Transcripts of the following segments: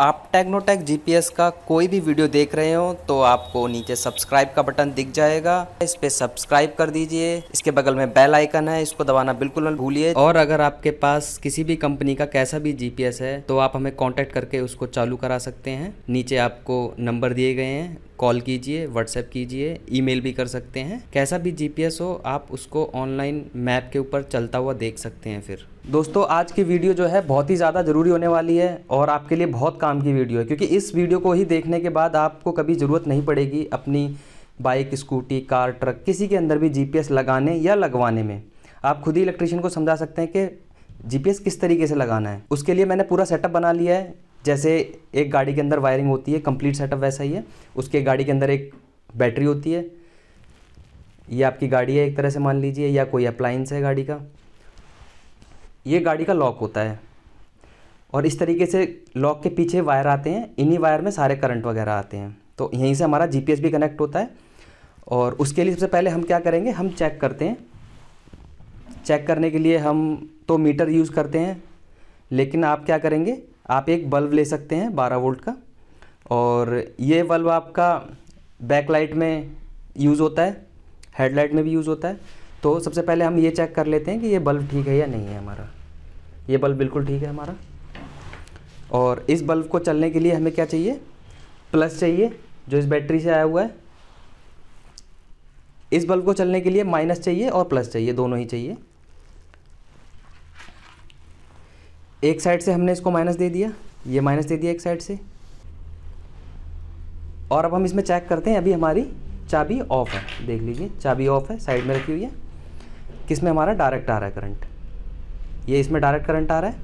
आप Technotech GPS का कोई भी वीडियो देख रहे हो तो आपको नीचे सब्सक्राइब का बटन दिख जाएगा इस पे सब्सक्राइब कर दीजिए इसके बगल में बेल आइकन है इसको दबाना बिल्कुल मत भूलिए और अगर आपके पास किसी भी कंपनी का कैसा भी जीपीएस है तो आप हमें कांटेक्ट करके उसको चालू करा सकते हैं नीचे आपको नंबर दिए गए हैं कॉल कीजिए व्हाट्सएप कीजिए ईमेल भी कर सकते हैं कैसा भी जीपीएस हो आप उसको ऑनलाइन मैप के ऊपर चलता हुआ देख सकते हैं फिर दोस्तों आज की वीडियो जो है बहुत ही ज़्यादा ज़रूरी होने वाली है और आपके लिए बहुत काम की वीडियो है क्योंकि इस वीडियो को ही देखने के बाद आपको कभी ज़रूरत नहीं पड़ेगी अपनी बाइक स्कूटी कार ट्रक किसी के अंदर भी जीपीएस लगाने या लगवाने में आप खुद ही इलेक्ट्रिशियन को समझा सकते हैं कि जीपीएस किस तरीके से लगाना है उसके लिए मैंने पूरा सेटअप बना लिया है जैसे एक गाड़ी के अंदर वायरिंग होती है कंप्लीट सेटअप वैसा ही है उसके गाड़ी के अंदर एक बैटरी होती है ये आपकी गाड़ी है एक तरह से मान लीजिए या कोई अप्लाइंस है गाड़ी का ये गाड़ी का लॉक होता है और इस तरीके से लॉक के पीछे वायर आते हैं इन्हीं वायर में सारे करंट वगैरह आते हैं तो यहीं से हमारा जी भी कनेक्ट होता है और उसके लिए सबसे पहले हम क्या करेंगे हम चेक करते हैं चेक करने के लिए हम तो मीटर यूज़ करते हैं लेकिन आप क्या करेंगे आप एक बल्ब ले सकते हैं 12 वोल्ट का और ये बल्ब आपका बैकलाइट में यूज़ होता है हेडलाइट में भी यूज़ होता है तो सबसे पहले हम ये चेक कर लेते हैं कि ये बल्ब ठीक है या नहीं है हमारा ये बल्ब बिल्कुल ठीक है हमारा और इस बल्ब को चलने के लिए हमें क्या चाहिए प्लस चाहिए जो इस बैटरी से आया हुआ है इस बल्ब को चलने के लिए माइनस चाहिए और प्लस चाहिए दोनों ही चाहिए एक साइड से हमने इसको माइनस दे दिया ये माइनस दे दिया एक साइड से और अब हम इसमें चेक करते हैं अभी हमारी चाबी ऑफ है देख लीजिए चाबी ऑफ है साइड में रखी हुई है किस में हमारा डायरेक्ट आ रहा है करंट ये इसमें डायरेक्ट करंट आ रहा है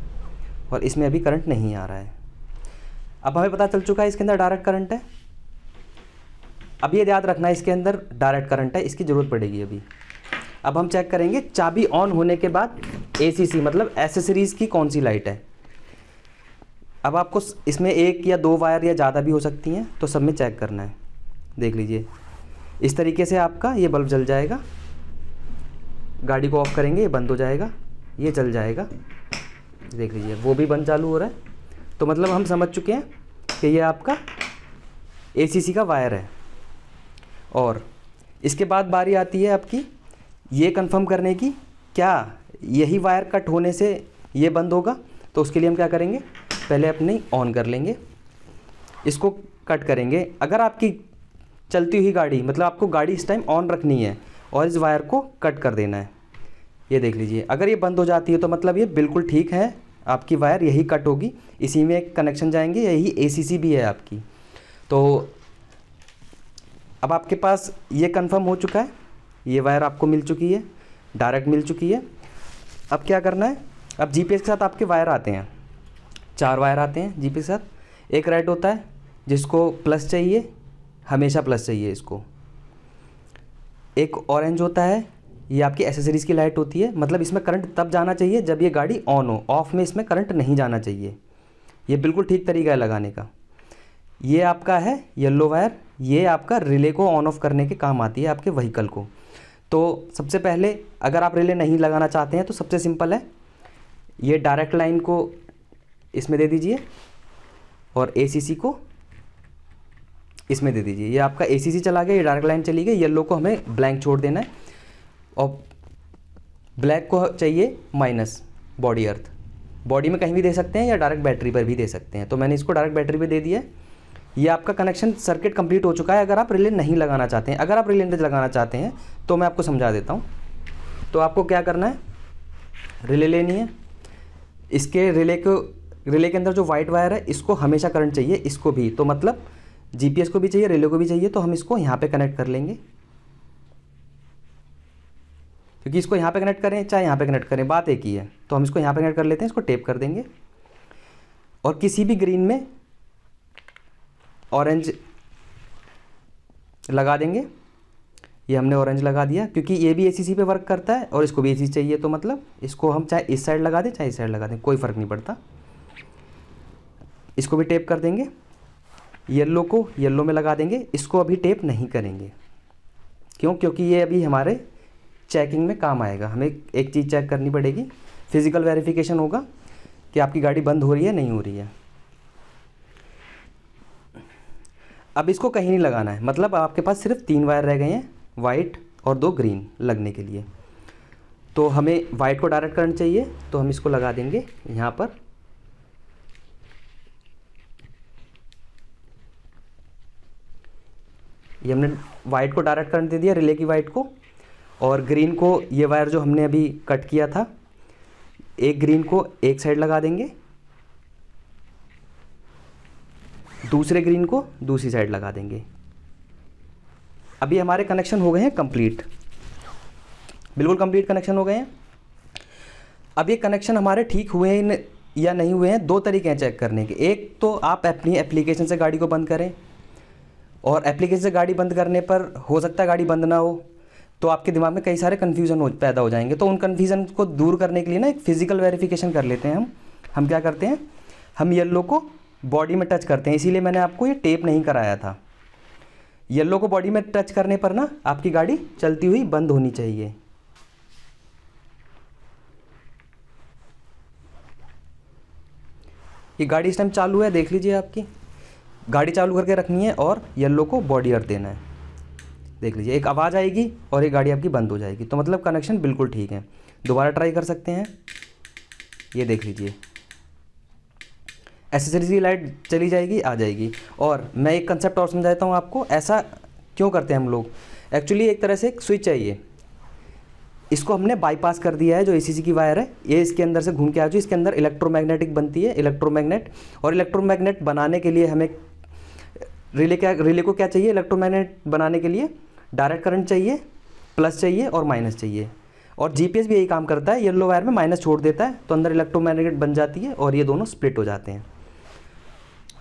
और इसमें अभी करंट नहीं आ रहा है अब हमें पता चल चुका है इसके अंदर डायरेक्ट करंट है अब ये याद रखना है इसके अंदर डायरेक्ट करंट है इसकी ज़रूरत पड़ेगी अभी अब हम चेक करेंगे चाबी ऑन होने के बाद ए मतलब एसेसरीज़ की कौन सी लाइट है अब आपको इसमें एक या दो वायर या ज़्यादा भी हो सकती हैं तो सब में चेक करना है देख लीजिए इस तरीके से आपका ये बल्ब जल जाएगा गाड़ी को ऑफ़ करेंगे ये बंद हो जाएगा ये जल जाएगा देख लीजिए वो भी बंद चालू हो रहा है तो मतलब हम समझ चुके हैं कि ये आपका ए का वायर है और इसके बाद बारी आती है आपकी ये कंफर्म करने की क्या यही वायर कट होने से ये बंद होगा तो उसके लिए हम क्या करेंगे पहले अपने ऑन कर लेंगे इसको कट करेंगे अगर आपकी चलती हुई गाड़ी मतलब आपको गाड़ी इस टाइम ऑन रखनी है और इस वायर को कट कर देना है ये देख लीजिए अगर ये बंद हो जाती है तो मतलब ये बिल्कुल ठीक है आपकी वायर यही कट होगी इसी में कनेक्शन जाएंगे यही ए भी है आपकी तो अब आपके पास ये कंफर्म हो चुका है ये वायर आपको मिल चुकी है डायरेक्ट मिल चुकी है अब क्या करना है अब जी के साथ आपके वायर आते हैं चार वायर आते हैं जी के साथ एक राइट होता है जिसको प्लस चाहिए हमेशा प्लस चाहिए इसको एक ऑरेंज होता है ये आपकी एसेसरीज़ की लाइट होती है मतलब इसमें करंट तब जाना चाहिए जब ये गाड़ी ऑन हो ऑफ में इसमें करंट नहीं जाना चाहिए ये बिल्कुल ठीक तरीका है लगाने का ये आपका है येलो वायर ये आपका रिले को ऑन ऑफ करने के काम आती है आपके वहीकल को तो सबसे पहले अगर आप रिले नहीं लगाना चाहते हैं तो सबसे सिंपल है ये डायरेक्ट लाइन को इसमें दे दीजिए और ए को इसमें दे दीजिए ये आपका ए चला गया ये डायरेक्ट लाइन चली गई येल्लो को हमें ब्लैंक छोड़ देना है और ब्लैक को चाहिए माइनस बॉडी अर्थ बॉडी में कहीं भी दे सकते हैं या डायरेक्ट बैटरी पर भी दे सकते हैं तो मैंने इसको डायरेक्ट बैटरी पर दे दिया है ये आपका कनेक्शन सर्किट कंप्लीट हो चुका है अगर आप रिले नहीं लगाना चाहते हैं अगर आप रिले लगाना चाहते हैं तो मैं आपको समझा देता हूँ तो आपको क्या करना है रिले लेनी है इसके रिले को रिले के अंदर जो वाइट वायर है इसको हमेशा करंट चाहिए इसको भी तो मतलब जीपीएस को भी चाहिए रिले को भी चाहिए तो हम इसको यहाँ पे कनेक्ट कर लेंगे क्योंकि इसको यहाँ पे कनेक्ट करें चाहे यहाँ पे कनेक्ट करें बात एक ही है तो हम इसको यहाँ पे कनेक्ट कर लेते हैं इसको टेप कर देंगे और किसी भी ग्रीन में ऑरेंज लगा देंगे ये हमने ऑरेंज लगा दिया क्योंकि ये भी ए पे वर्क करता है और इसको भी ए चाहिए तो मतलब इसको हम चाहे इस साइड लगा दें चाहे इस साइड लगा दें कोई फ़र्क नहीं पड़ता इसको भी टेप कर देंगे येल्लो को येल्लो में लगा देंगे इसको अभी टेप नहीं करेंगे क्यों क्योंकि ये अभी हमारे चेकिंग में काम आएगा हमें एक चीज़ चेक करनी पड़ेगी फिज़िकल वेरिफिकेशन होगा कि आपकी गाड़ी बंद हो रही है नहीं हो रही है अब इसको कहीं नहीं लगाना है मतलब आपके पास सिर्फ तीन वायर रह गए हैं वाइट और दो ग्रीन लगने के लिए तो हमें वाइट को डायरेक्ट करना चाहिए तो हम इसको लगा देंगे यहाँ पर ये हमने वाइट को डायरेक्ट करंट दे दिया रिले की वाइट को और ग्रीन को ये वायर जो हमने अभी कट किया था एक ग्रीन को एक साइड लगा देंगे दूसरे ग्रीन को दूसरी साइड लगा देंगे अभी हमारे कनेक्शन हो गए हैं कंप्लीट बिल्कुल कंप्लीट कनेक्शन हो गए हैं अब ये कनेक्शन हमारे ठीक हुए हैं या नहीं हुए हैं दो तरीके हैं चेक करने के एक तो आप अपनी एप्लीकेशन से गाड़ी को बंद करें और एप्लीकेशन से गाड़ी बंद करने पर हो सकता है गाड़ी बंद ना हो तो आपके दिमाग में कई सारे कन्फ्यूज़न हो पैदा हो जाएंगे तो उन कन्फ्यूज़न को दूर करने के लिए ना एक फ़िज़िकल वेरिफिकेशन कर लेते हैं हम हम क्या करते हैं हम येल्लो को बॉडी में टच करते हैं इसीलिए मैंने आपको ये टेप नहीं कराया था येल्लो को बॉडी में टच करने पर ना आपकी गाड़ी चलती हुई बंद होनी चाहिए ये गाड़ी इस टाइम चालू है देख लीजिए आपकी गाड़ी चालू करके रखनी है और येल्लो को बॉडी अर्थ देना है देख लीजिए एक आवाज़ आएगी और ये गाड़ी आपकी बंद हो जाएगी तो मतलब कनेक्शन बिल्कुल ठीक है दोबारा ट्राई कर सकते हैं ये देख लीजिए एसेसरीज की लाइट चली जाएगी आ जाएगी और मैं एक कंसेप्ट और समझाता हूँ आपको ऐसा क्यों करते हैं हम लोग एक्चुअली एक तरह से एक स्विच है ये इसको हमने बाईपास कर दिया है जो ए की वायर है ये इसके अंदर से घूम के आ जाए इसके अंदर इलेक्ट्रोमैग्नेटिक बनती है इलेक्ट्रोमैग्नेट और इलेक्ट्रोमैग्नेट बनाने के लिए हमें रिले क्या रिले को क्या चाहिए इलेक्ट्रोमैग्नेट बनाने के लिए डायरेक्ट करंट चाहिए प्लस चाहिए और माइनस चाहिए और जीपीएस भी यही काम करता है येलो वायर में माइनस छोड़ देता है तो अंदर इलेक्ट्रोमैग्नेट बन जाती है और ये दोनों स्प्लिट हो जाते हैं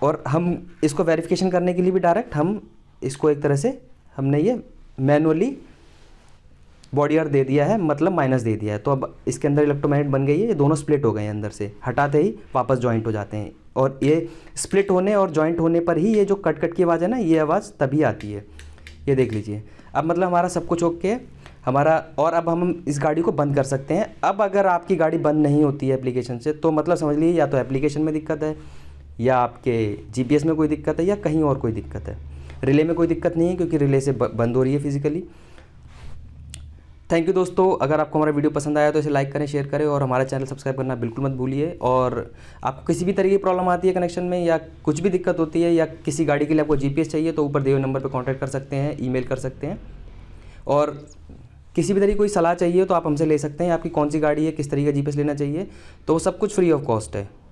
और हम इसको वेरिफिकेशन करने के लिए भी डायरेक्ट हम इसको एक तरह से हमने ये मैनुअली बॉडी आर दे दिया है मतलब माइनस दे दिया है तो अब इसके अंदर इलेक्ट्रोमैग्नेट बन गई है ये दोनों स्प्लिट हो गए हैं अंदर से हटाते ही वापस जॉइंट हो जाते हैं और ये स्प्लिट होने और जॉइंट होने पर ही ये जो कट कट की आवाज़ है ना ये आवाज़ तभी आती है ये देख लीजिए अब मतलब हमारा सब कुछ ओके हमारा और अब हम इस गाड़ी को बंद कर सकते हैं अब अगर आपकी गाड़ी बंद नहीं होती है एप्लीकेशन से तो मतलब समझ लीजिए या तो एप्लीकेशन में दिक्कत है या आपके जीपीएस में कोई दिक्कत है या कहीं और कोई दिक्कत है रिले में कोई दिक्कत नहीं है क्योंकि रिले से बंद हो रही है फिजिकली थैंक यू दोस्तों अगर आपको हमारा वीडियो पसंद आया तो इसे लाइक करें शेयर करें और हमारा चैनल सब्सक्राइब करना बिल्कुल मत भूलिए और आपको किसी भी तरीके की प्रॉब्लम आती है कनेक्शन में या कुछ भी दिक्कत होती है या किसी गाड़ी के लिए आपको जीपीएस चाहिए तो ऊपर दिए नंबर पर कॉन्टैक्ट कर सकते हैं ई कर सकते हैं और किसी भी तरीके की कोई सलाह चाहिए तो आप हमसे ले सकते हैं आपकी कौन सी गाड़ी है किस तरीके का जीपीएस लेना चाहिए तो सब कुछ फ्री ऑफ कॉस्ट है